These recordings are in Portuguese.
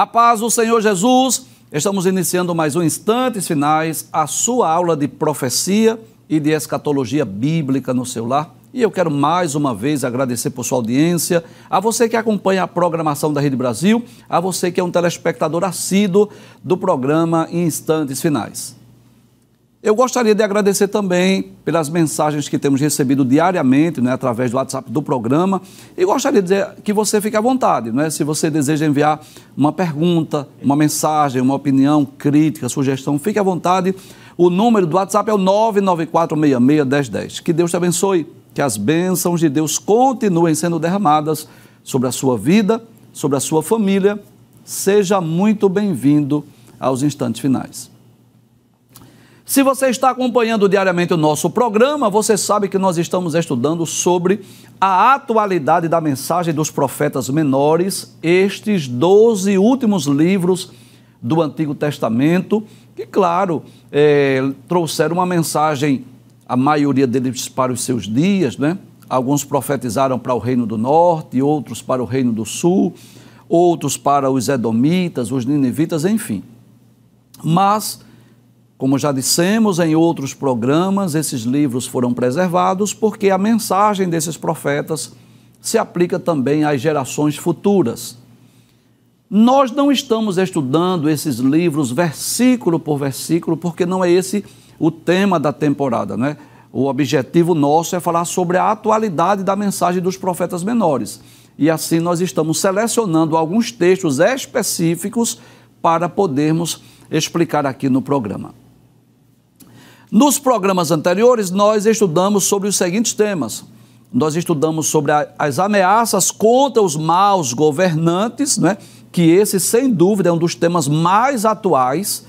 A paz do Senhor Jesus. Estamos iniciando mais um Instantes Finais, a sua aula de profecia e de escatologia bíblica no seu lar. E eu quero mais uma vez agradecer por sua audiência, a você que acompanha a programação da Rede Brasil, a você que é um telespectador assíduo do programa Instantes Finais. Eu gostaria de agradecer também pelas mensagens que temos recebido diariamente, né, através do WhatsApp do programa. E gostaria de dizer que você fique à vontade, né, se você deseja enviar uma pergunta, uma mensagem, uma opinião, crítica, sugestão, fique à vontade. O número do WhatsApp é o 994661010. Que Deus te abençoe, que as bênçãos de Deus continuem sendo derramadas sobre a sua vida, sobre a sua família. Seja muito bem-vindo aos instantes finais. Se você está acompanhando diariamente o nosso programa, você sabe que nós estamos estudando sobre a atualidade da mensagem dos profetas menores, estes 12 últimos livros do Antigo Testamento, que, claro, é, trouxeram uma mensagem, a maioria deles para os seus dias, né? Alguns profetizaram para o Reino do Norte, outros para o Reino do Sul, outros para os Edomitas, os Ninivitas, enfim. Mas como já dissemos em outros programas, esses livros foram preservados porque a mensagem desses profetas se aplica também às gerações futuras. Nós não estamos estudando esses livros versículo por versículo, porque não é esse o tema da temporada, né? O objetivo nosso é falar sobre a atualidade da mensagem dos profetas menores. E assim nós estamos selecionando alguns textos específicos para podermos explicar aqui no programa. Nos programas anteriores, nós estudamos sobre os seguintes temas. Nós estudamos sobre a, as ameaças contra os maus governantes, né? que esse, sem dúvida, é um dos temas mais atuais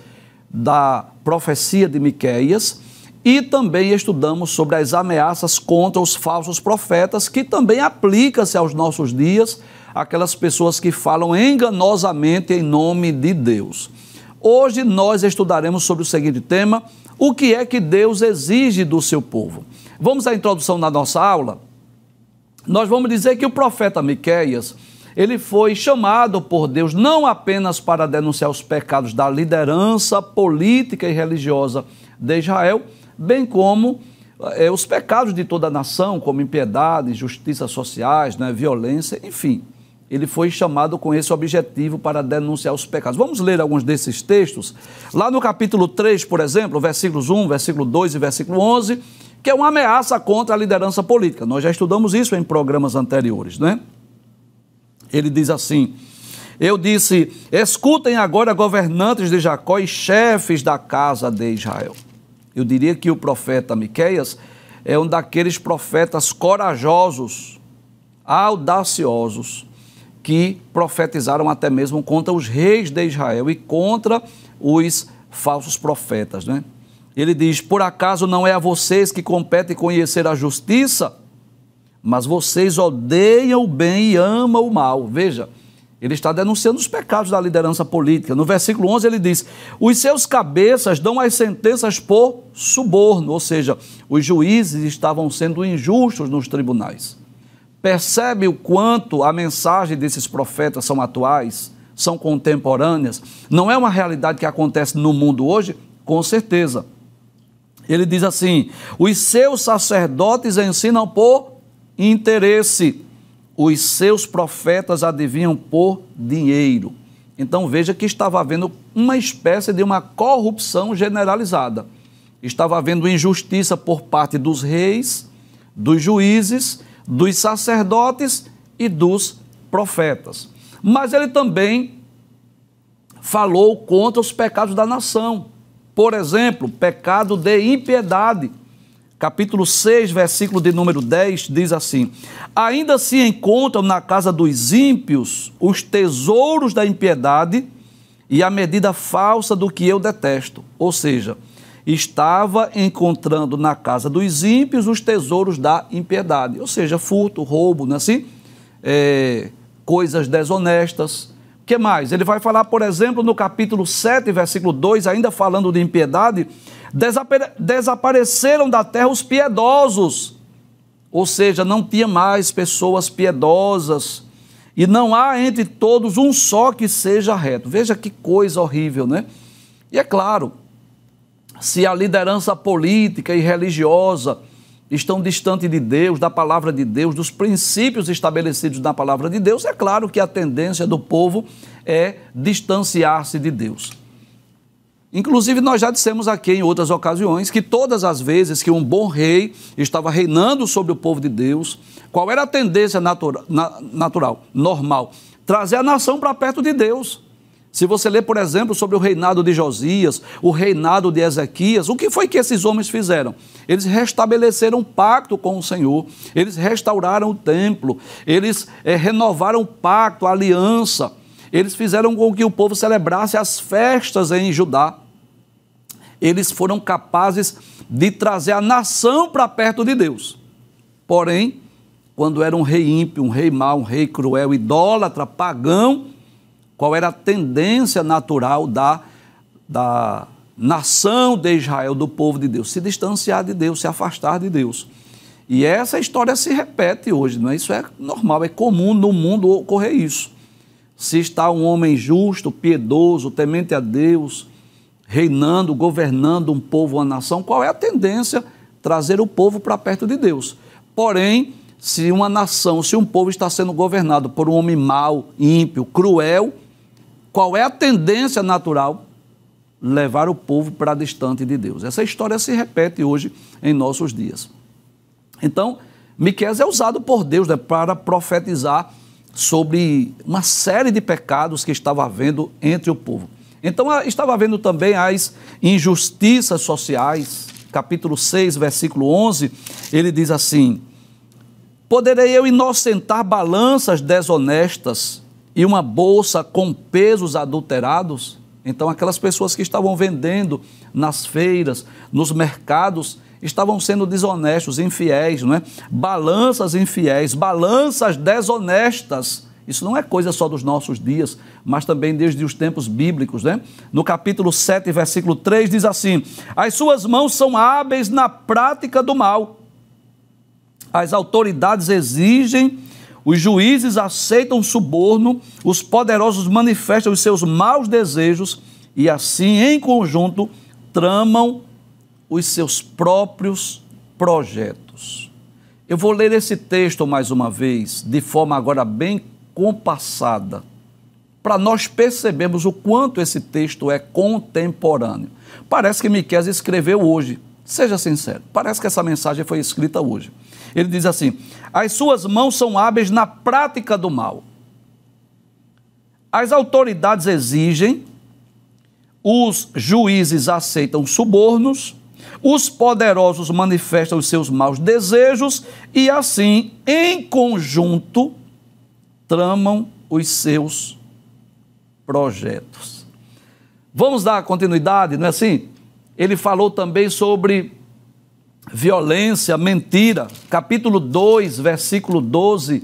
da profecia de Miqueias. E também estudamos sobre as ameaças contra os falsos profetas, que também aplica-se aos nossos dias, aquelas pessoas que falam enganosamente em nome de Deus. Hoje nós estudaremos sobre o seguinte tema: o que é que Deus exige do seu povo? Vamos à introdução da nossa aula. Nós vamos dizer que o profeta Miqueias, ele foi chamado por Deus não apenas para denunciar os pecados da liderança política e religiosa de Israel, bem como eh, os pecados de toda a nação, como impiedade, injustiças sociais, né, violência, enfim ele foi chamado com esse objetivo para denunciar os pecados. Vamos ler alguns desses textos. Lá no capítulo 3, por exemplo, versículos 1, versículo 2 e versículo 11, que é uma ameaça contra a liderança política. Nós já estudamos isso em programas anteriores, né? Ele diz assim: Eu disse: Escutem agora governantes de Jacó e chefes da casa de Israel. Eu diria que o profeta Miqueias é um daqueles profetas corajosos, audaciosos, que profetizaram até mesmo contra os reis de Israel e contra os falsos profetas. Né? Ele diz: Por acaso não é a vocês que compete conhecer a justiça? Mas vocês odeiam o bem e amam o mal. Veja, ele está denunciando os pecados da liderança política. No versículo 11 ele diz: Os seus cabeças dão as sentenças por suborno, ou seja, os juízes estavam sendo injustos nos tribunais. Percebe o quanto a mensagem desses profetas são atuais, são contemporâneas? Não é uma realidade que acontece no mundo hoje? Com certeza. Ele diz assim: os seus sacerdotes ensinam por interesse, os seus profetas adivinham por dinheiro. Então veja que estava havendo uma espécie de uma corrupção generalizada. Estava havendo injustiça por parte dos reis, dos juízes dos sacerdotes e dos profetas. Mas ele também falou contra os pecados da nação. Por exemplo, pecado de impiedade. Capítulo 6, versículo de número 10 diz assim: Ainda se encontram na casa dos ímpios os tesouros da impiedade e a medida falsa do que eu detesto. Ou seja, estava encontrando na casa dos ímpios os tesouros da impiedade, ou seja, furto, roubo, não é assim? É, coisas desonestas. O que mais? Ele vai falar, por exemplo, no capítulo 7, versículo 2, ainda falando de impiedade, desapareceram da terra os piedosos, ou seja, não tinha mais pessoas piedosas, e não há entre todos um só que seja reto. Veja que coisa horrível, né? E é claro, se a liderança política e religiosa estão distante de Deus, da palavra de Deus, dos princípios estabelecidos na palavra de Deus, é claro que a tendência do povo é distanciar-se de Deus. Inclusive, nós já dissemos aqui em outras ocasiões que todas as vezes que um bom rei estava reinando sobre o povo de Deus, qual era a tendência natura, na, natural, normal? Trazer a nação para perto de Deus. Se você ler, por exemplo, sobre o reinado de Josias, o reinado de Ezequias, o que foi que esses homens fizeram? Eles restabeleceram um pacto com o Senhor, eles restauraram o templo, eles é, renovaram o pacto, a aliança, eles fizeram com que o povo celebrasse as festas em Judá. Eles foram capazes de trazer a nação para perto de Deus. Porém, quando era um rei ímpio, um rei mau, um rei cruel, idólatra, pagão, qual era a tendência natural da, da nação de Israel, do povo de Deus, se distanciar de Deus, se afastar de Deus. E essa história se repete hoje, não é? Isso é normal, é comum no mundo ocorrer isso. Se está um homem justo, piedoso, temente a Deus, reinando, governando um povo, uma nação, qual é a tendência? Trazer o povo para perto de Deus. Porém, se uma nação, se um povo está sendo governado por um homem mau, ímpio, cruel, qual é a tendência natural? Levar o povo para distante de Deus. Essa história se repete hoje em nossos dias. Então, Miqueias é usado por Deus né, para profetizar sobre uma série de pecados que estava havendo entre o povo. Então, estava havendo também as injustiças sociais. Capítulo 6, versículo 11, ele diz assim: Poderei eu inocentar balanças desonestas e uma bolsa com pesos adulterados, então aquelas pessoas que estavam vendendo nas feiras, nos mercados, estavam sendo desonestos, infiéis, não é? Balanças infiéis, balanças desonestas. Isso não é coisa só dos nossos dias, mas também desde os tempos bíblicos, né? No capítulo 7, versículo 3 diz assim: As suas mãos são hábeis na prática do mal. As autoridades exigem os juízes aceitam o suborno, os poderosos manifestam os seus maus desejos e assim, em conjunto, tramam os seus próprios projetos. Eu vou ler esse texto mais uma vez, de forma agora bem compassada, para nós percebermos o quanto esse texto é contemporâneo. Parece que Miqueias escreveu hoje, Seja sincero, parece que essa mensagem foi escrita hoje. Ele diz assim: as suas mãos são hábeis na prática do mal. As autoridades exigem, os juízes aceitam subornos, os poderosos manifestam os seus maus desejos e, assim, em conjunto, tramam os seus projetos. Vamos dar continuidade, não é assim? Ele falou também sobre violência, mentira. Capítulo 2, versículo 12.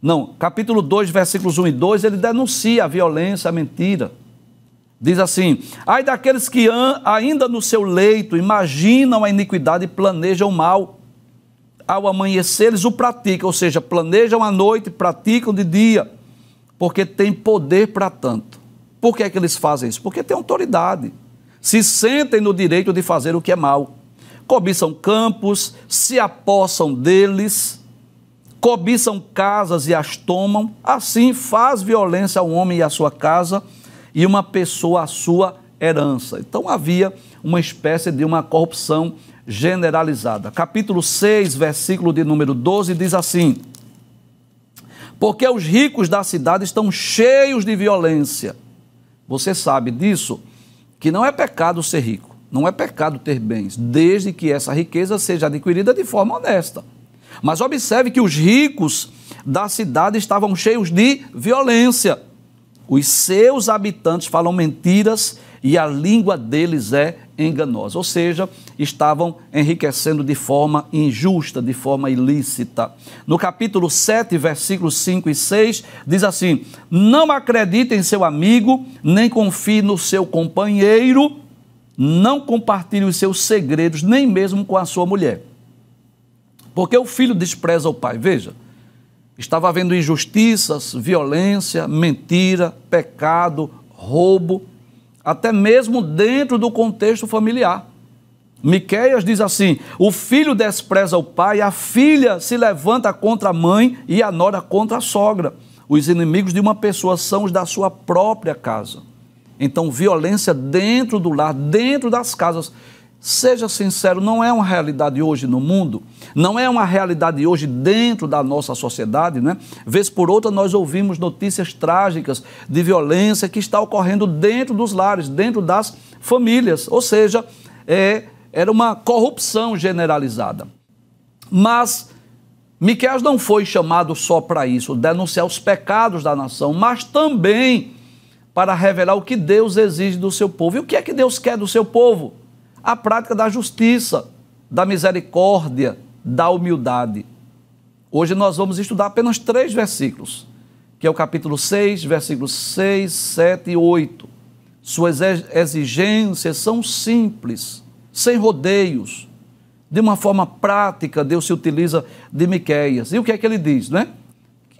Não, capítulo 2, versículos 1 e 2, ele denuncia a violência, a mentira. Diz assim: Ai daqueles que ainda no seu leito imaginam a iniquidade e planejam o mal. Ao amanhecer, eles o praticam, ou seja, planejam à noite, praticam de dia, porque tem poder para tanto. Por que, é que eles fazem isso? Porque tem autoridade se sentem no direito de fazer o que é mal. Cobiçam campos, se apossam deles, cobiçam casas e as tomam. Assim faz violência ao homem e à sua casa e uma pessoa à sua herança. Então havia uma espécie de uma corrupção generalizada. Capítulo 6, versículo de número 12 diz assim: Porque os ricos da cidade estão cheios de violência. Você sabe disso? que não é pecado ser rico, não é pecado ter bens, desde que essa riqueza seja adquirida de forma honesta. Mas observe que os ricos da cidade estavam cheios de violência. Os seus habitantes falam mentiras e a língua deles é enganosa, ou seja, estavam enriquecendo de forma injusta, de forma ilícita. No capítulo 7, versículos 5 e 6, diz assim: Não acredite em seu amigo, nem confie no seu companheiro, não compartilhe os seus segredos, nem mesmo com a sua mulher. Porque o filho despreza o pai. Veja, estava havendo injustiças, violência, mentira, pecado, roubo até mesmo dentro do contexto familiar. Miqueias diz assim: o filho despreza o pai, a filha se levanta contra a mãe e a nora contra a sogra. Os inimigos de uma pessoa são os da sua própria casa. Então, violência dentro do lar, dentro das casas. Seja sincero, não é uma realidade hoje no mundo, não é uma realidade hoje dentro da nossa sociedade, né? Vez por outra nós ouvimos notícias trágicas de violência que está ocorrendo dentro dos lares, dentro das famílias, ou seja, é, era uma corrupção generalizada. Mas Miqueias não foi chamado só para isso, denunciar os pecados da nação, mas também para revelar o que Deus exige do seu povo. E o que é que Deus quer do seu povo? a prática da justiça, da misericórdia, da humildade. Hoje nós vamos estudar apenas três versículos, que é o capítulo 6, versículos 6, 7 e 8. Suas exigências são simples, sem rodeios. De uma forma prática, Deus se utiliza de Miqueias. E o que é que ele diz, né?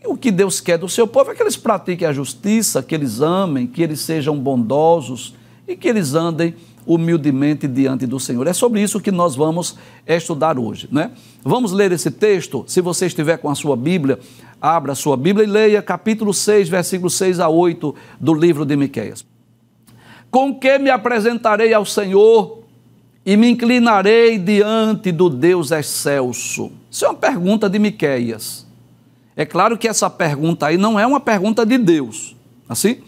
o que Deus quer do seu povo é que eles pratiquem a justiça, que eles amem, que eles sejam bondosos e que eles andem humildemente diante do Senhor. É sobre isso que nós vamos estudar hoje, né? Vamos ler esse texto. Se você estiver com a sua Bíblia, abra a sua Bíblia e leia capítulo 6, versículo 6 a 8 do livro de Miqueias. Com que me apresentarei ao Senhor e me inclinarei diante do Deus excelso? Isso é uma pergunta de Miqueias. É claro que essa pergunta aí não é uma pergunta de Deus, assim,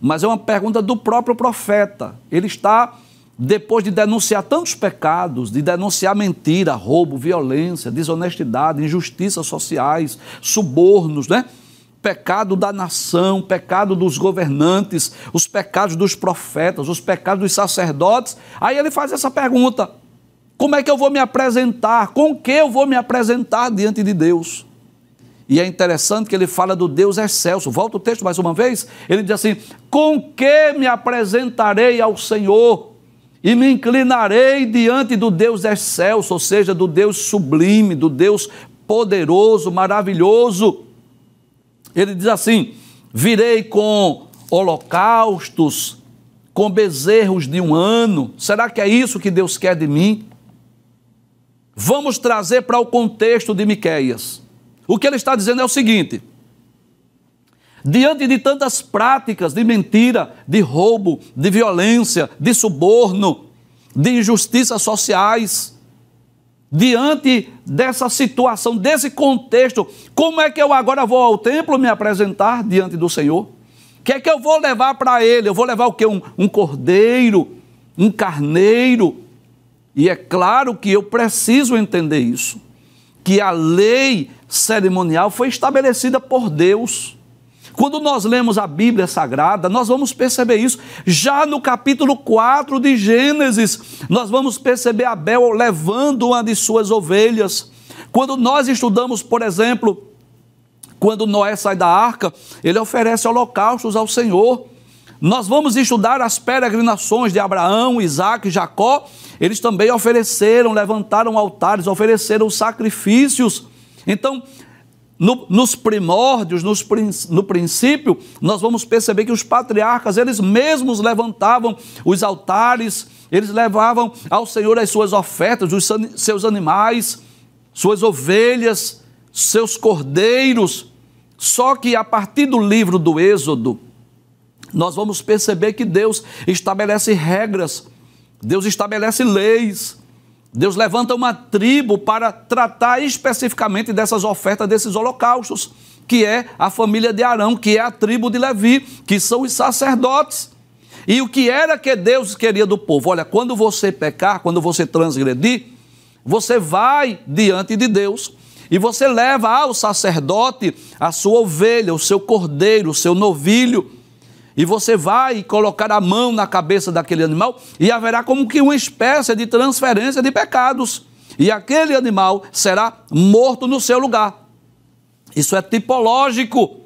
mas é uma pergunta do próprio profeta. Ele está depois de denunciar tantos pecados, de denunciar mentira, roubo, violência, desonestidade, injustiças sociais, subornos, né? Pecado da nação, pecado dos governantes, os pecados dos profetas, os pecados dos sacerdotes. Aí ele faz essa pergunta: como é que eu vou me apresentar? Com que eu vou me apresentar diante de Deus? E é interessante que ele fala do Deus excelso. Volta o texto mais uma vez. Ele diz assim: Com que me apresentarei ao Senhor? e me inclinarei diante do Deus excelso, ou seja, do Deus sublime, do Deus poderoso, maravilhoso. Ele diz assim: virei com holocaustos, com bezerros de um ano. Será que é isso que Deus quer de mim? Vamos trazer para o contexto de Miqueias. O que ele está dizendo é o seguinte: Diante de tantas práticas de mentira, de roubo, de violência, de suborno, de injustiças sociais, diante dessa situação, desse contexto, como é que eu agora vou ao templo me apresentar diante do Senhor? O que é que eu vou levar para Ele? Eu vou levar o quê? Um, um cordeiro, um carneiro. E é claro que eu preciso entender isso, que a lei cerimonial foi estabelecida por Deus. Quando nós lemos a Bíblia Sagrada, nós vamos perceber isso. Já no capítulo 4 de Gênesis, nós vamos perceber Abel levando uma de suas ovelhas. Quando nós estudamos, por exemplo, quando Noé sai da arca, ele oferece holocaustos ao Senhor. Nós vamos estudar as peregrinações de Abraão, Isaac e Jacó. Eles também ofereceram, levantaram altares, ofereceram sacrifícios. Então, no, nos primórdios, nos, no princípio, nós vamos perceber que os patriarcas, eles mesmos levantavam os altares, eles levavam ao Senhor as suas ofertas, os seus animais, suas ovelhas, seus cordeiros. Só que a partir do livro do Êxodo, nós vamos perceber que Deus estabelece regras, Deus estabelece leis, Deus levanta uma tribo para tratar especificamente dessas ofertas, desses holocaustos, que é a família de Arão, que é a tribo de Levi, que são os sacerdotes. E o que era que Deus queria do povo? Olha, quando você pecar, quando você transgredir, você vai diante de Deus e você leva ao sacerdote a sua ovelha, o seu cordeiro, o seu novilho e você vai colocar a mão na cabeça daquele animal e haverá como que uma espécie de transferência de pecados. E aquele animal será morto no seu lugar. Isso é tipológico.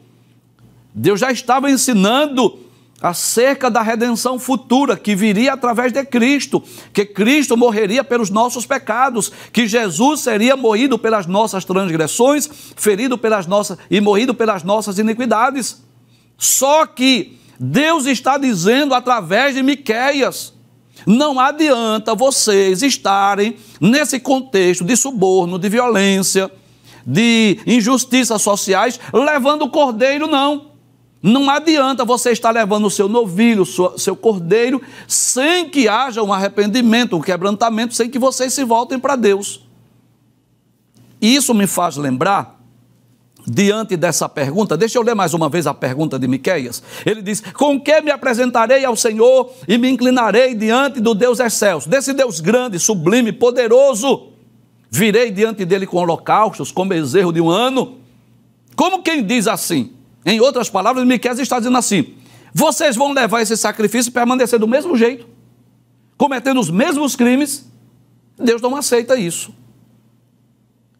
Deus já estava ensinando acerca da redenção futura que viria através de Cristo, que Cristo morreria pelos nossos pecados, que Jesus seria morrido pelas nossas transgressões, ferido pelas nossas e morrido pelas nossas iniquidades. Só que Deus está dizendo através de Miqueias. Não adianta vocês estarem nesse contexto de suborno, de violência, de injustiças sociais, levando o cordeiro, não. Não adianta você estar levando o seu novilho, o seu cordeiro, sem que haja um arrependimento, um quebrantamento, sem que vocês se voltem para Deus. Isso me faz lembrar diante dessa pergunta, deixa eu ler mais uma vez a pergunta de Miqueias. Ele diz: "Com que me apresentarei ao Senhor e me inclinarei diante do Deus excelso, desse Deus grande, sublime, poderoso? Virei diante dele com holocaustos, com bezerro de um ano?" Como quem diz assim? Em outras palavras, Miqueias está dizendo assim: "Vocês vão levar esse sacrifício e permanecer do mesmo jeito, cometendo os mesmos crimes? Deus não aceita isso."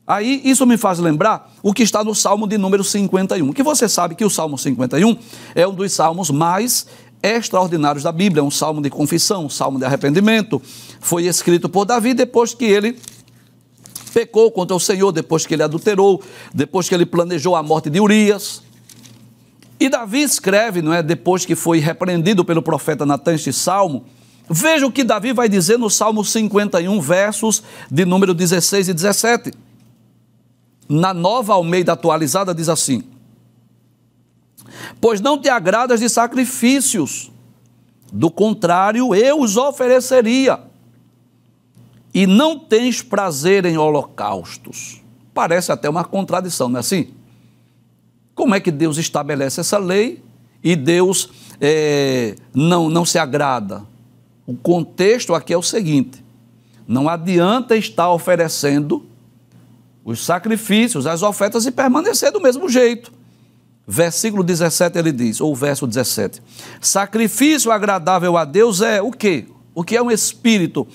Aí isso me faz lembrar o que está no Salmo de número 51, que você sabe que o Salmo 51 é um dos salmos mais extraordinários da Bíblia, é um salmo de confissão, um salmo de arrependimento. Foi escrito por Davi depois que ele pecou contra o Senhor, depois que ele adulterou, depois que ele planejou a morte de Urias. E Davi escreve, não é, depois que foi repreendido pelo profeta Natan este salmo, veja o que Davi vai dizer no Salmo 51, versos de número 16 e 17. Na nova Almeida atualizada, diz assim: Pois não te agradas de sacrifícios, do contrário, eu os ofereceria. E não tens prazer em holocaustos. Parece até uma contradição, não é assim? Como é que Deus estabelece essa lei e Deus é, não, não se agrada? O contexto aqui é o seguinte: não adianta estar oferecendo os sacrifícios, as ofertas e permanecer do mesmo jeito. Versículo 17 ele diz, ou verso 17: Sacrifício agradável a Deus é o quê? O que é um espírito,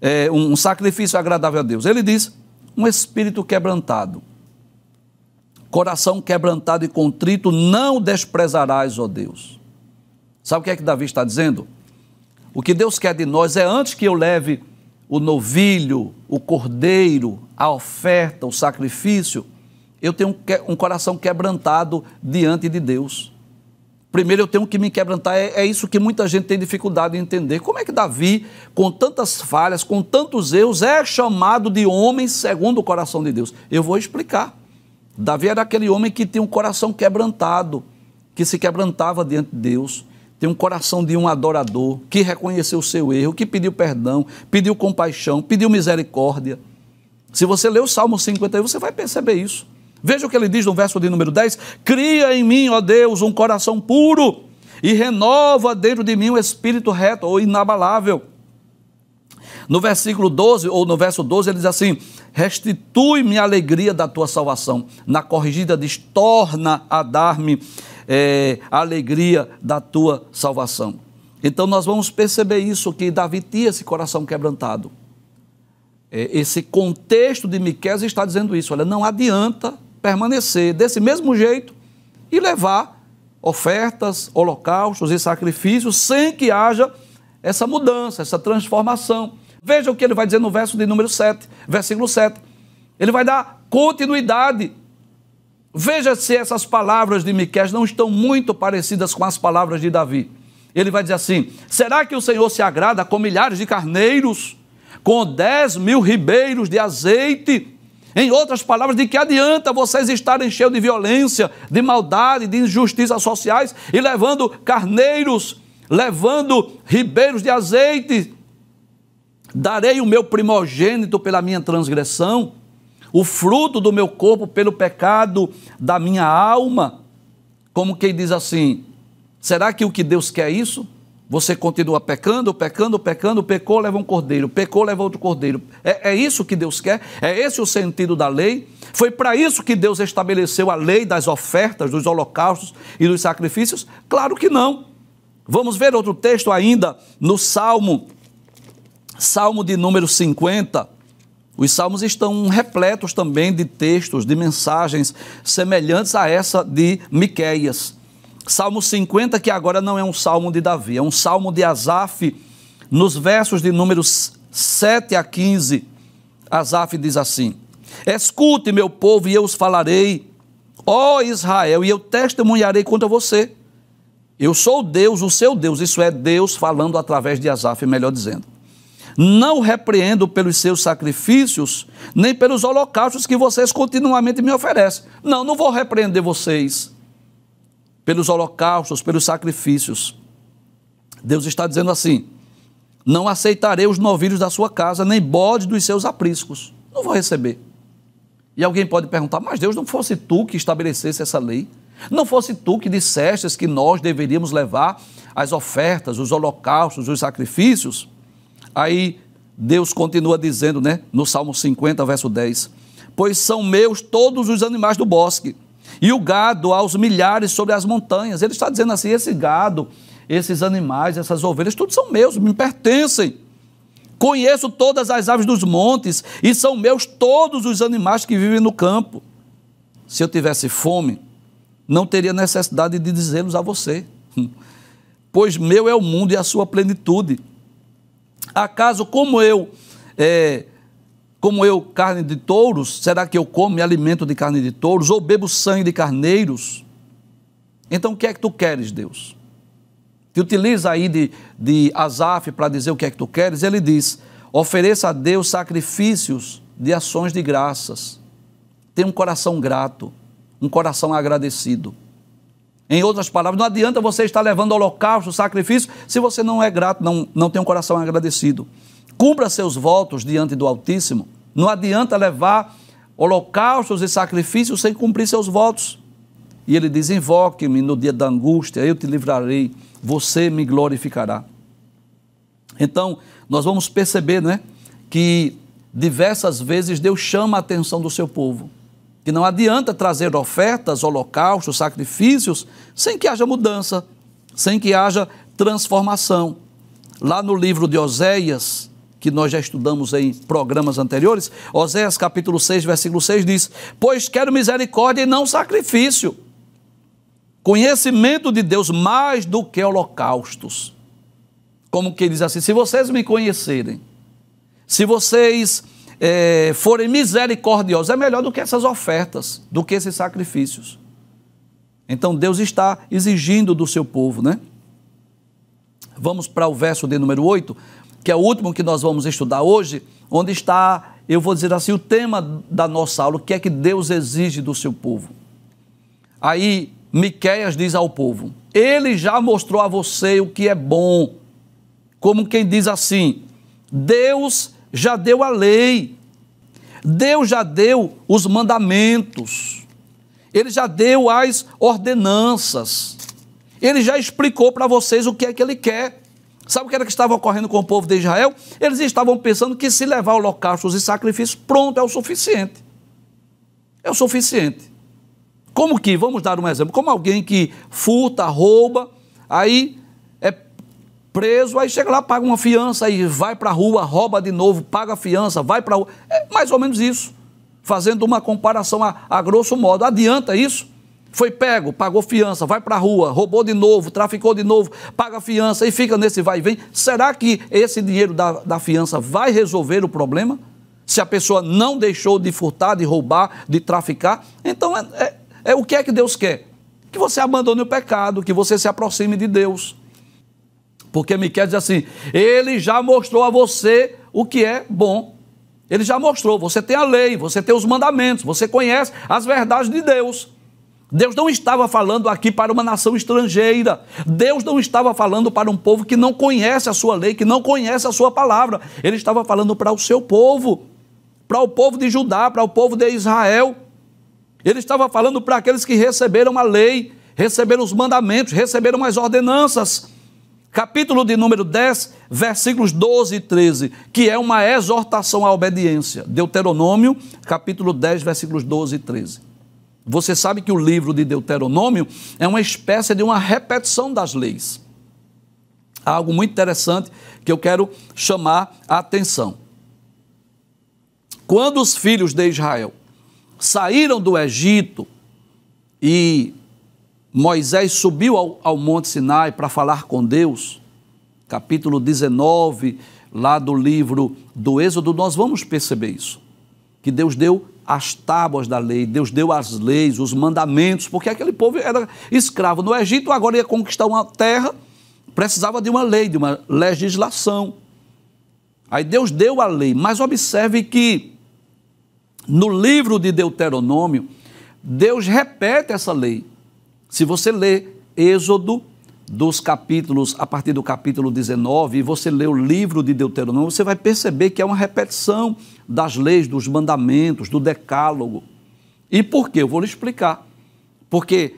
é, um sacrifício agradável a Deus? Ele diz: um espírito quebrantado. Coração quebrantado e contrito não desprezarás, ó Deus. Sabe o que é que Davi está dizendo? O que Deus quer de nós é antes que eu leve o novilho, o cordeiro, a oferta, o sacrifício, eu tenho um coração quebrantado diante de Deus. Primeiro eu tenho que me quebrantar, é, é, isso que muita gente tem dificuldade em entender. Como é que Davi, com tantas falhas, com tantos erros, é chamado de homem segundo o coração de Deus? Eu vou explicar. Davi era aquele homem que tinha um coração quebrantado, que se quebrantava diante de Deus tem um coração de um adorador que reconheceu o seu erro, que pediu perdão, pediu compaixão, pediu misericórdia. Se você ler o Salmo 51, você vai perceber isso. Veja o que ele diz no verso de número 10: Cria em mim, ó Deus, um coração puro e renova dentro de mim um espírito reto ou inabalável. No versículo 12, ou no verso 12, ele diz assim: Restitui-me a alegria da tua salvação, na corrigida diz: torna a dar-me é, a alegria da tua salvação. Então nós vamos perceber isso, que Davi tinha esse coração quebrantado. É, esse contexto de Miqueias está dizendo isso, olha, não adianta permanecer desse mesmo jeito e levar ofertas, holocaustos e sacrifícios sem que haja essa mudança, essa transformação. Veja o que ele vai dizer no verso de número 7, versículo 7. Ele vai dar continuidade Veja se essas palavras de Miqueias não estão muito parecidas com as palavras de Davi. Ele vai dizer assim: Será que o Senhor se agrada com milhares de carneiros, com dez mil ribeiros de azeite? Em outras palavras, de que adianta vocês estarem cheios de violência, de maldade, de injustiças sociais e levando carneiros, levando ribeiros de azeite? Darei o meu primogênito pela minha transgressão o fruto do meu corpo pelo pecado da minha alma. Como quem diz assim: será que o que Deus quer é isso? Você continua pecando, pecando, pecando, pecou, leva um cordeiro, pecou, leva outro cordeiro. É, é isso que Deus quer? É esse o sentido da lei? Foi para isso que Deus estabeleceu a lei das ofertas, dos holocaustos e dos sacrifícios? Claro que não. Vamos ver outro texto ainda no Salmo, Salmo de número 50. Os salmos estão repletos também de textos, de mensagens semelhantes a essa de Miqueias. Salmo 50, que agora não é um salmo de Davi, é um salmo de Asaf, nos versos de números 7 a 15. Asaf diz assim: Escute, meu povo, e eu os falarei, ó Israel, e eu testemunharei contra você. Eu sou Deus, o seu Deus, isso é Deus falando através de Asaf, melhor dizendo. Não repreendo pelos seus sacrifícios, nem pelos holocaustos que vocês continuamente me oferecem. Não, não vou repreender vocês pelos holocaustos, pelos sacrifícios. Deus está dizendo assim: não aceitarei os novilhos da sua casa, nem bode dos seus apriscos. Não vou receber. E alguém pode perguntar: mas Deus, não fosse tu que estabelecesse essa lei? Não fosse tu que dissestes que nós deveríamos levar as ofertas, os holocaustos, os sacrifícios? Aí Deus continua dizendo, né, no Salmo 50, verso 10: Pois são meus todos os animais do bosque, e o gado aos milhares sobre as montanhas. Ele está dizendo assim: esse gado, esses animais, essas ovelhas, tudo são meus, me pertencem. Conheço todas as aves dos montes, e são meus todos os animais que vivem no campo. Se eu tivesse fome, não teria necessidade de dizê-los a você, pois meu é o mundo e a sua plenitude Acaso como eu, é, como eu carne de touros, será que eu como e alimento de carne de touros ou bebo sangue de carneiros? Então o que é que tu queres, Deus? Te utiliza aí de, de Asaf para dizer o que é que tu queres, ele diz: ofereça a Deus sacrifícios de ações de graças. Tenha um coração grato, um coração agradecido. Em outras palavras, não adianta você estar levando holocausto, sacrifício, se você não é grato, não, não tem um coração agradecido. Cumpra seus votos diante do Altíssimo. Não adianta levar holocaustos e sacrifícios sem cumprir seus votos. E ele diz: Invoque-me no dia da angústia, eu te livrarei, você me glorificará. Então, nós vamos perceber né, que diversas vezes Deus chama a atenção do seu povo que não adianta trazer ofertas, holocaustos, sacrifícios, sem que haja mudança, sem que haja transformação. Lá no livro de Oséias, que nós já estudamos em programas anteriores, Oséias capítulo 6, versículo 6 diz: Pois quero misericórdia e não sacrifício, conhecimento de Deus mais do que holocaustos. Como que diz assim: Se vocês me conhecerem, se vocês é, forem misericordiosos, é melhor do que essas ofertas, do que esses sacrifícios. Então Deus está exigindo do seu povo, né? Vamos para o verso de número 8, que é o último que nós vamos estudar hoje, onde está, eu vou dizer assim, o tema da nossa aula, o que é que Deus exige do seu povo. Aí Miquéias diz ao povo: Ele já mostrou a você o que é bom. Como quem diz assim: Deus já deu a lei, Deus já deu os mandamentos, Ele já deu as ordenanças, Ele já explicou para vocês o que é que Ele quer. Sabe o que era que estava ocorrendo com o povo de Israel? Eles estavam pensando que se levar holocaustos e sacrifícios, pronto, é o suficiente. É o suficiente. Como que? Vamos dar um exemplo. Como alguém que furta, rouba, aí preso, aí chega lá, paga uma fiança e vai para a rua, rouba de novo, paga a fiança, vai para a rua. É mais ou menos isso. Fazendo uma comparação a, a grosso modo. Adianta isso? Foi pego, pagou fiança, vai para a rua, roubou de novo, traficou de novo, paga fiança e fica nesse vai e vem. Será que esse dinheiro da, da fiança vai resolver o problema? Se a pessoa não deixou de furtar, de roubar, de traficar? Então, é, é, é o que é que Deus quer? Que você abandone o pecado, que você se aproxime de Deus. Porque Miquel diz assim: Ele já mostrou a você o que é bom. Ele já mostrou, você tem a lei, você tem os mandamentos, você conhece as verdades de Deus. Deus não estava falando aqui para uma nação estrangeira. Deus não estava falando para um povo que não conhece a sua lei, que não conhece a sua palavra. Ele estava falando para o seu povo, para o povo de Judá, para o povo de Israel. Ele estava falando para aqueles que receberam a lei, receberam os mandamentos, receberam as ordenanças capítulo de número 10, versículos 12 e 13, que é uma exortação à obediência. Deuteronômio, capítulo 10, versículos 12 e 13. Você sabe que o livro de Deuteronômio é uma espécie de uma repetição das leis. Há algo muito interessante que eu quero chamar a atenção. Quando os filhos de Israel saíram do Egito e Moisés subiu ao, ao Monte Sinai para falar com Deus, capítulo 19, lá do livro do Êxodo, nós vamos perceber isso. Que Deus deu as tábuas da lei, Deus deu as leis, os mandamentos, porque aquele povo era escravo no Egito, agora ia conquistar uma terra, precisava de uma lei, de uma legislação. Aí Deus deu a lei, mas observe que no livro de Deuteronômio, Deus repete essa lei. Se você lê Êxodo, dos capítulos, a partir do capítulo 19, e você lê o livro de Deuteronômio, você vai perceber que é uma repetição das leis, dos mandamentos, do decálogo. E por quê? Eu vou lhe explicar. Porque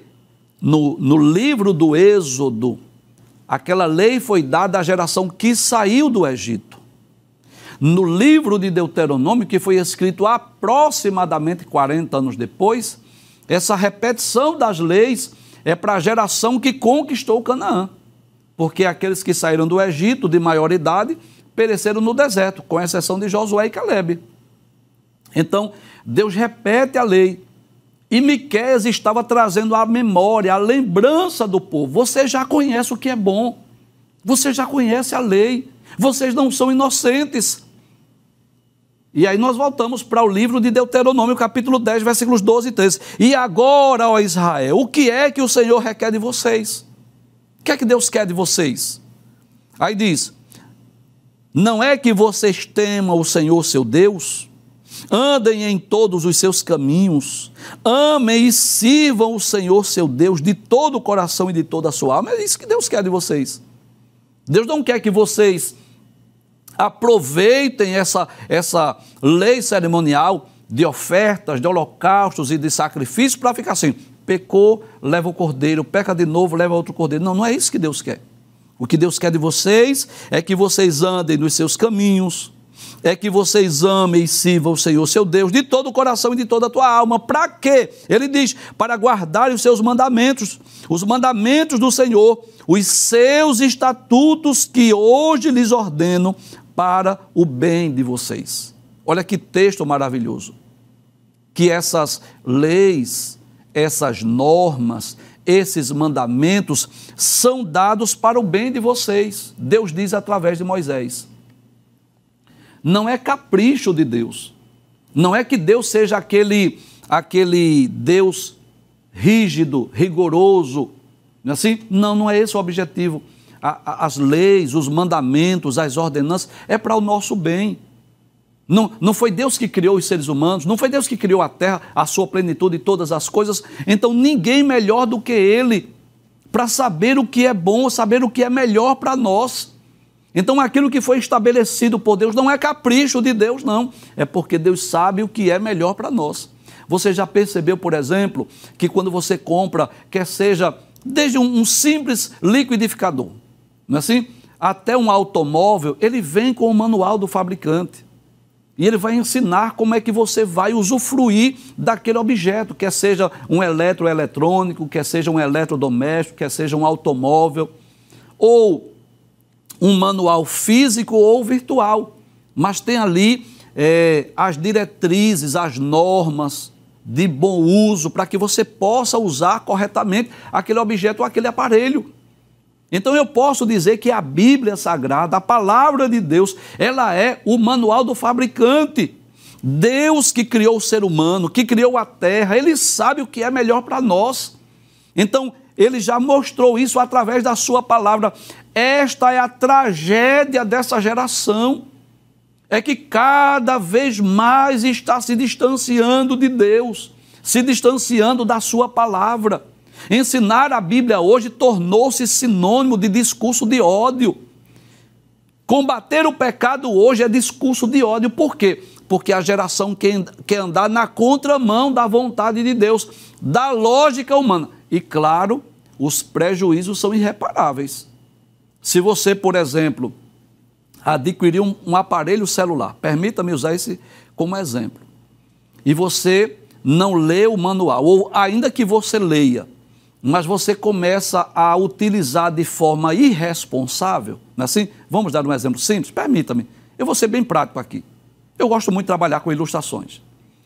no, no livro do Êxodo, aquela lei foi dada à geração que saiu do Egito. No livro de Deuteronômio, que foi escrito aproximadamente 40 anos depois, essa repetição das leis é para a geração que conquistou Canaã. Porque aqueles que saíram do Egito de maior idade pereceram no deserto, com exceção de Josué e Caleb. Então, Deus repete a lei. E Miqueias estava trazendo a memória, a lembrança do povo. Você já conhece o que é bom. Você já conhece a lei. Vocês não são inocentes. E aí nós voltamos para o livro de Deuteronômio, capítulo 10, versículos 12 e 13. E agora, ó Israel, o que é que o Senhor requer de vocês? O que é que Deus quer de vocês? Aí diz: Não é que vocês temam o Senhor seu Deus? Andem em todos os seus caminhos, amem e sirvam o Senhor seu Deus de todo o coração e de toda a sua alma. É isso que Deus quer de vocês. Deus não quer que vocês aproveitem essa, essa lei cerimonial de ofertas, de holocaustos e de sacrifícios para ficar assim: pecou, leva o cordeiro, peca de novo, leva outro cordeiro. Não, não é isso que Deus quer. O que Deus quer de vocês é que vocês andem nos seus caminhos, é que vocês amem e sirvam o Senhor, seu Deus, de todo o coração e de toda a tua alma. Para quê? Ele diz: para guardarem os seus mandamentos, os mandamentos do Senhor, os seus estatutos que hoje lhes ordeno, para o bem de vocês. Olha que texto maravilhoso. Que essas leis, essas normas, esses mandamentos são dados para o bem de vocês. Deus diz através de Moisés. Não é capricho de Deus. Não é que Deus seja aquele aquele Deus rígido, rigoroso, não é assim? Não, não é esse o objetivo a, a, as leis, os mandamentos, as ordenanças, é para o nosso bem. Não, não foi Deus que criou os seres humanos, não foi Deus que criou a terra, a sua plenitude e todas as coisas. Então, ninguém melhor do que Ele para saber o que é bom, saber o que é melhor para nós. Então, aquilo que foi estabelecido por Deus não é capricho de Deus, não. É porque Deus sabe o que é melhor para nós. Você já percebeu, por exemplo, que quando você compra, quer seja desde um, um simples liquidificador, não é assim? Até um automóvel, ele vem com o manual do fabricante. E ele vai ensinar como é que você vai usufruir daquele objeto, quer seja um eletroeletrônico, quer seja um eletrodoméstico, quer seja um automóvel, ou um manual físico ou virtual. Mas tem ali é, as diretrizes, as normas de bom uso para que você possa usar corretamente aquele objeto ou aquele aparelho. Então eu posso dizer que a Bíblia Sagrada, a palavra de Deus, ela é o manual do fabricante. Deus que criou o ser humano, que criou a terra, ele sabe o que é melhor para nós. Então, ele já mostrou isso através da sua palavra. Esta é a tragédia dessa geração. É que cada vez mais está se distanciando de Deus, se distanciando da sua palavra. Ensinar a Bíblia hoje tornou-se sinônimo de discurso de ódio. Combater o pecado hoje é discurso de ódio. Por quê? Porque a geração quer andar na contramão da vontade de Deus, da lógica humana. E claro, os prejuízos são irreparáveis. Se você, por exemplo, adquirir um, um aparelho celular, permita-me usar esse como exemplo, e você não lê o manual, ou ainda que você leia, mas você começa a utilizar de forma irresponsável, não é assim? Vamos dar um exemplo simples? Permita-me, eu vou ser bem prático aqui. Eu gosto muito de trabalhar com ilustrações.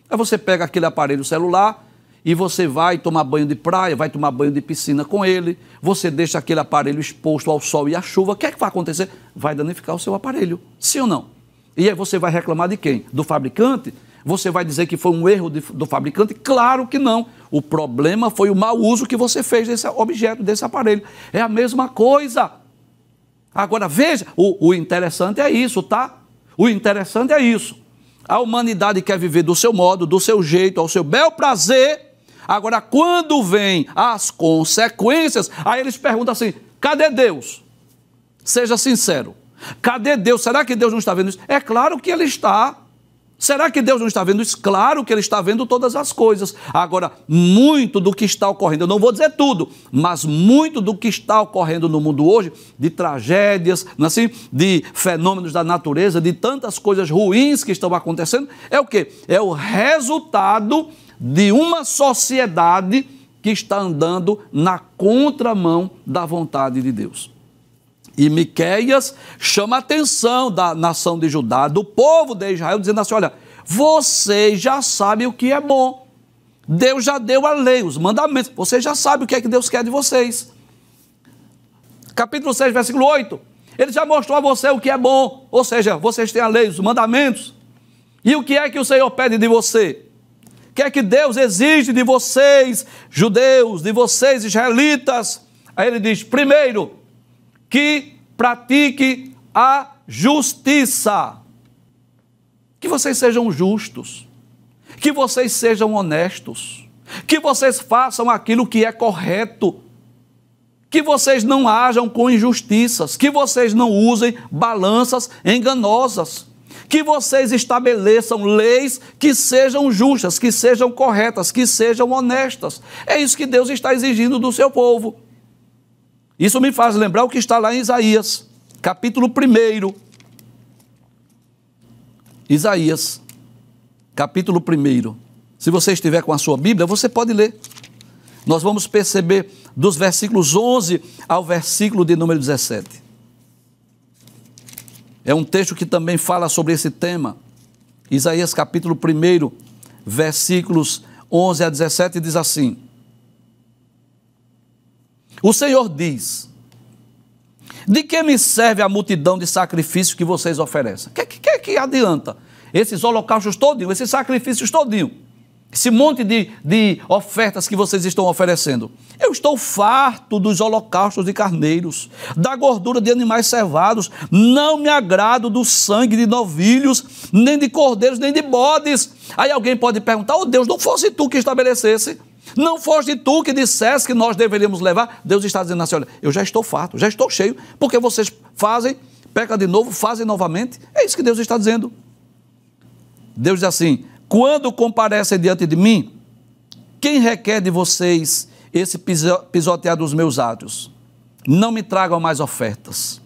Aí você pega aquele aparelho celular e você vai tomar banho de praia, vai tomar banho de piscina com ele, você deixa aquele aparelho exposto ao sol e à chuva, o que é que vai acontecer? Vai danificar o seu aparelho, sim ou não? E aí você vai reclamar de quem? Do fabricante? Você vai dizer que foi um erro de, do fabricante? Claro que não. O problema foi o mau uso que você fez desse objeto, desse aparelho. É a mesma coisa. Agora veja, o, o interessante é isso, tá? O interessante é isso. A humanidade quer viver do seu modo, do seu jeito, ao seu bel prazer. Agora, quando vem as consequências, aí eles perguntam assim: cadê Deus? Seja sincero. Cadê Deus? Será que Deus não está vendo isso? É claro que ele está. Será que Deus não está vendo isso? Claro que Ele está vendo todas as coisas. Agora, muito do que está ocorrendo, eu não vou dizer tudo, mas muito do que está ocorrendo no mundo hoje, de tragédias, é assim, de fenômenos da natureza, de tantas coisas ruins que estão acontecendo, é o quê? É o resultado de uma sociedade que está andando na contramão da vontade de Deus. E Miqueias chama a atenção da nação de Judá, do povo de Israel, dizendo assim: olha, vocês já sabem o que é bom. Deus já deu a lei, os mandamentos. Vocês já sabem o que é que Deus quer de vocês. Capítulo 6, versículo 8. Ele já mostrou a você o que é bom. Ou seja, vocês têm a lei, os mandamentos. E o que é que o Senhor pede de você? O que é que Deus exige de vocês, judeus, de vocês, israelitas? Aí ele diz: primeiro, que pratique a justiça. Que vocês sejam justos, que vocês sejam honestos, que vocês façam aquilo que é correto, que vocês não hajam com injustiças, que vocês não usem balanças enganosas, que vocês estabeleçam leis que sejam justas, que sejam corretas, que sejam honestas. É isso que Deus está exigindo do seu povo. Isso me faz lembrar o que está lá em Isaías, capítulo 1. Isaías, capítulo 1. Se você estiver com a sua Bíblia, você pode ler. Nós vamos perceber dos versículos 11 ao versículo de número 17. É um texto que também fala sobre esse tema. Isaías capítulo 1, versículos 11 a 17 diz assim: o Senhor diz: De que me serve a multidão de sacrifícios que vocês oferecem? O que, que, que, adianta? Esses holocaustos todinhos, esses sacrifícios todinhos, esse monte de, de ofertas que vocês estão oferecendo. Eu estou farto dos holocaustos de carneiros, da gordura de animais cevados, não me agrado do sangue de novilhos, nem de cordeiros, nem de bodes. Aí alguém pode perguntar: Oh Deus, não fosse tu que estabelecesse? Não foste tu que disseste que nós deveríamos levar. Deus está dizendo assim: olha, eu já estou farto, já estou cheio, porque vocês fazem, pecam de novo, fazem novamente. É isso que Deus está dizendo. Deus diz assim: quando comparecem diante de mim, quem requer de vocês esse pisotear dos meus átrios? Não me tragam mais ofertas.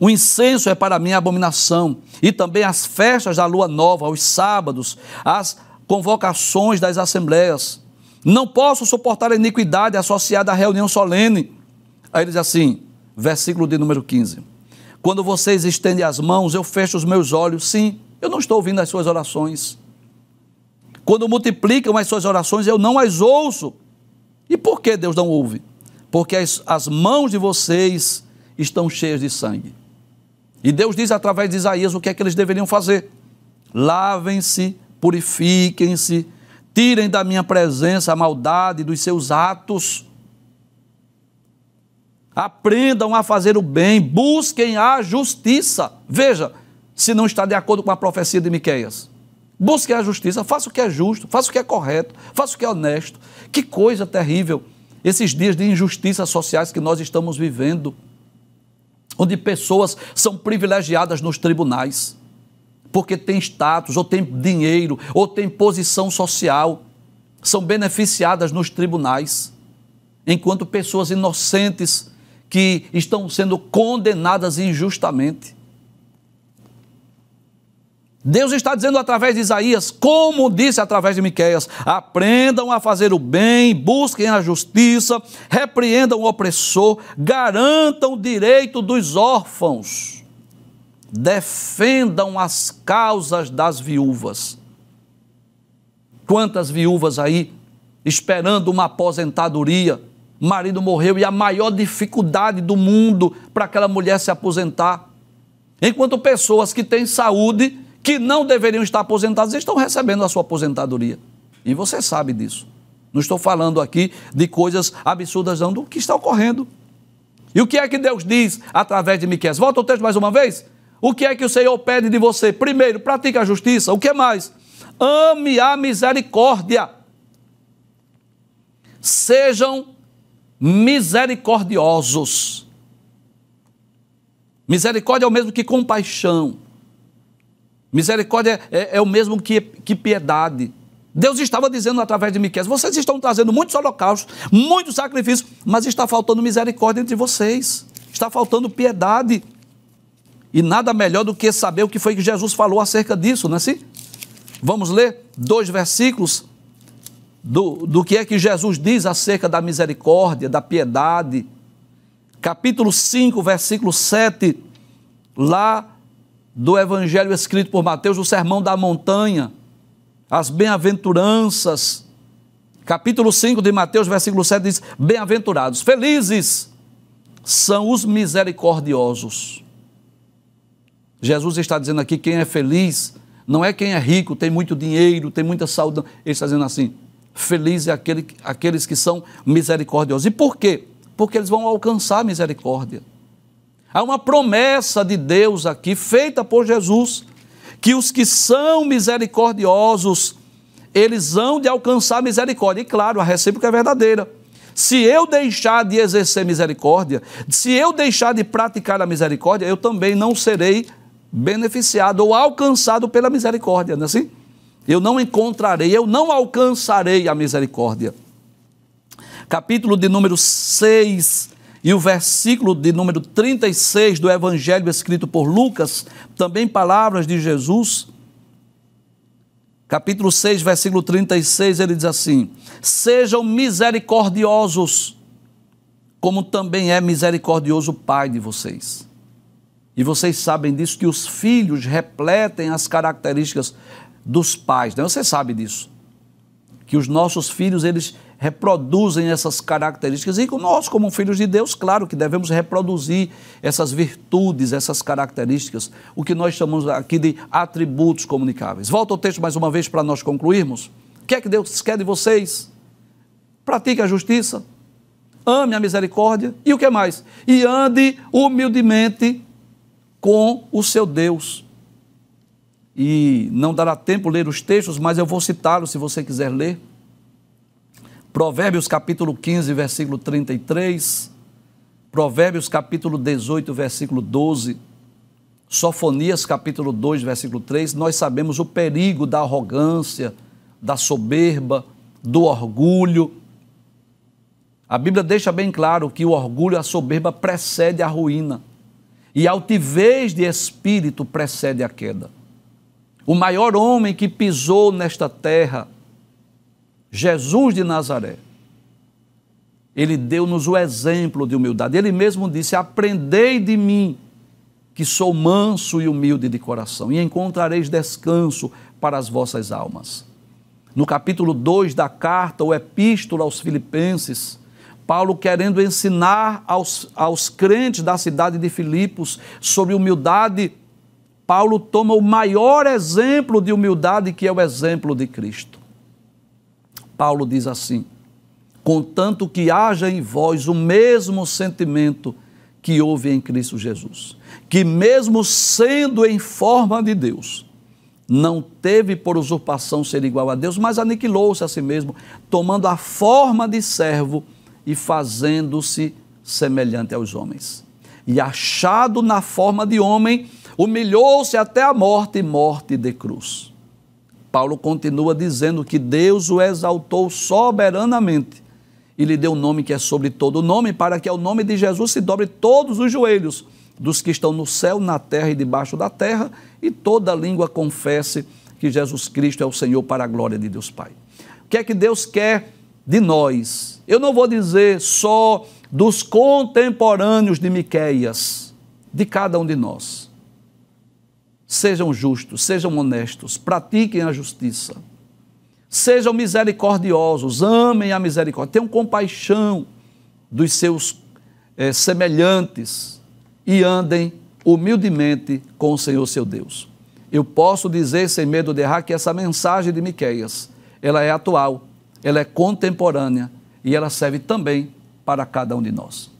O incenso é para mim abominação, e também as festas da lua nova, os sábados, as convocações das assembleias. Não posso suportar a iniquidade associada à reunião solene. Aí ele diz assim, versículo de número 15. Quando vocês estendem as mãos, eu fecho os meus olhos. Sim, eu não estou ouvindo as suas orações. Quando multiplicam as suas orações, eu não as ouço. E por que Deus não ouve? Porque as, as mãos de vocês estão cheias de sangue. E Deus diz através de Isaías o que é que eles deveriam fazer: lavem-se purifiquem-se, tirem da minha presença a maldade dos seus atos. Aprendam a fazer o bem, busquem a justiça. Veja, se não está de acordo com a profecia de Miqueias. Busque a justiça, faça o que é justo, faça o que é correto, faça o que é honesto. Que coisa terrível esses dias de injustiças sociais que nós estamos vivendo, onde pessoas são privilegiadas nos tribunais porque tem status, ou tem dinheiro, ou tem posição social, são beneficiadas nos tribunais, enquanto pessoas inocentes que estão sendo condenadas injustamente. Deus está dizendo através de Isaías, como disse através de Miqueias: aprendam a fazer o bem, busquem a justiça, repreendam o opressor, garantam o direito dos órfãos defendam as causas das viúvas. Quantas viúvas aí esperando uma aposentadoria? marido morreu e a maior dificuldade do mundo para aquela mulher se aposentar. Enquanto pessoas que têm saúde, que não deveriam estar aposentadas, estão recebendo a sua aposentadoria. E você sabe disso. Não estou falando aqui de coisas absurdas, não, do que está ocorrendo. E o que é que Deus diz através de Miqueias? Volta o texto mais uma vez. O que é que o Senhor pede de você? Primeiro, pratique a justiça. O que mais? Ame a misericórdia. Sejam misericordiosos. Misericórdia é o mesmo que compaixão. Misericórdia é, é, é o mesmo que, que piedade. Deus estava dizendo através de Miqueias: vocês estão trazendo muitos holocaustos, muitos sacrifícios, mas está faltando misericórdia entre vocês, está faltando piedade. E nada melhor do que saber o que foi que Jesus falou acerca disso, não é assim? Vamos ler dois versículos do, do que é que Jesus diz acerca da misericórdia, da piedade. Capítulo 5, versículo 7, lá do evangelho escrito por Mateus, o Sermão da Montanha, as bem-aventuranças. Capítulo 5 de Mateus, versículo 7 diz: Bem-aventurados, felizes são os misericordiosos, Jesus está dizendo aqui: quem é feliz não é quem é rico, tem muito dinheiro, tem muita saúde. Ele está dizendo assim: feliz é aquele, aqueles que são misericordiosos. E por quê? Porque eles vão alcançar misericórdia. Há uma promessa de Deus aqui, feita por Jesus, que os que são misericordiosos, eles vão de alcançar misericórdia. E claro, a recíproca é verdadeira. Se eu deixar de exercer misericórdia, se eu deixar de praticar a misericórdia, eu também não serei beneficiado ou alcançado pela misericórdia, não é assim? Eu não encontrarei, eu não alcançarei a misericórdia. Capítulo de número 6 e o versículo de número 36 do evangelho escrito por Lucas, também palavras de Jesus. Capítulo 6, versículo 36, ele diz assim: Sejam misericordiosos, como também é misericordioso o Pai de vocês. E vocês sabem disso, que os filhos repletem as características dos pais. Né? Você sabe disso. Que os nossos filhos, eles reproduzem essas características. E nós, como filhos de Deus, claro que devemos reproduzir essas virtudes, essas características, o que nós chamamos aqui de atributos comunicáveis. Volta ao texto mais uma vez para nós concluirmos. O que é que Deus quer de vocês? Pratique a justiça, ame a misericórdia e o que mais? E ande humildemente com o seu Deus. E não dará tempo ler os textos, mas eu vou citá-los se você quiser ler. Provérbios capítulo 15, versículo 33. Provérbios capítulo 18, versículo 12. Sofonias capítulo 2, versículo 3. Nós sabemos o perigo da arrogância, da soberba, do orgulho. A Bíblia deixa bem claro que o orgulho, a soberba precede a ruína e altivez de espírito precede a queda. O maior homem que pisou nesta terra, Jesus de Nazaré, ele deu-nos o exemplo de humildade. Ele mesmo disse: Aprendei de mim, que sou manso e humilde de coração, e encontrareis descanso para as vossas almas. No capítulo 2 da carta ou epístola aos Filipenses, Paulo querendo ensinar aos, aos crentes da cidade de Filipos sobre humildade, Paulo toma o maior exemplo de humildade que é o exemplo de Cristo. Paulo diz assim: contanto que haja em vós o mesmo sentimento que houve em Cristo Jesus, que mesmo sendo em forma de Deus, não teve por usurpação ser igual a Deus, mas aniquilou-se a si mesmo, tomando a forma de servo e fazendo-se semelhante aos homens. E achado na forma de homem, humilhou-se até a morte, morte de cruz. Paulo continua dizendo que Deus o exaltou soberanamente e lhe deu o um nome que é sobre todo o nome, para que ao nome de Jesus se dobre todos os joelhos dos que estão no céu, na terra e debaixo da terra, e toda língua confesse que Jesus Cristo é o Senhor para a glória de Deus Pai. O que é que Deus quer de nós. Eu não vou dizer só dos contemporâneos de Miqueias, de cada um de nós. Sejam justos, sejam honestos, pratiquem a justiça. Sejam misericordiosos, amem a misericórdia, tenham compaixão dos seus é, semelhantes e andem humildemente com o Senhor seu Deus. Eu posso dizer sem medo de errar que essa mensagem de Miqueias, ela é atual ela é contemporânea e ela serve também para cada um de nós.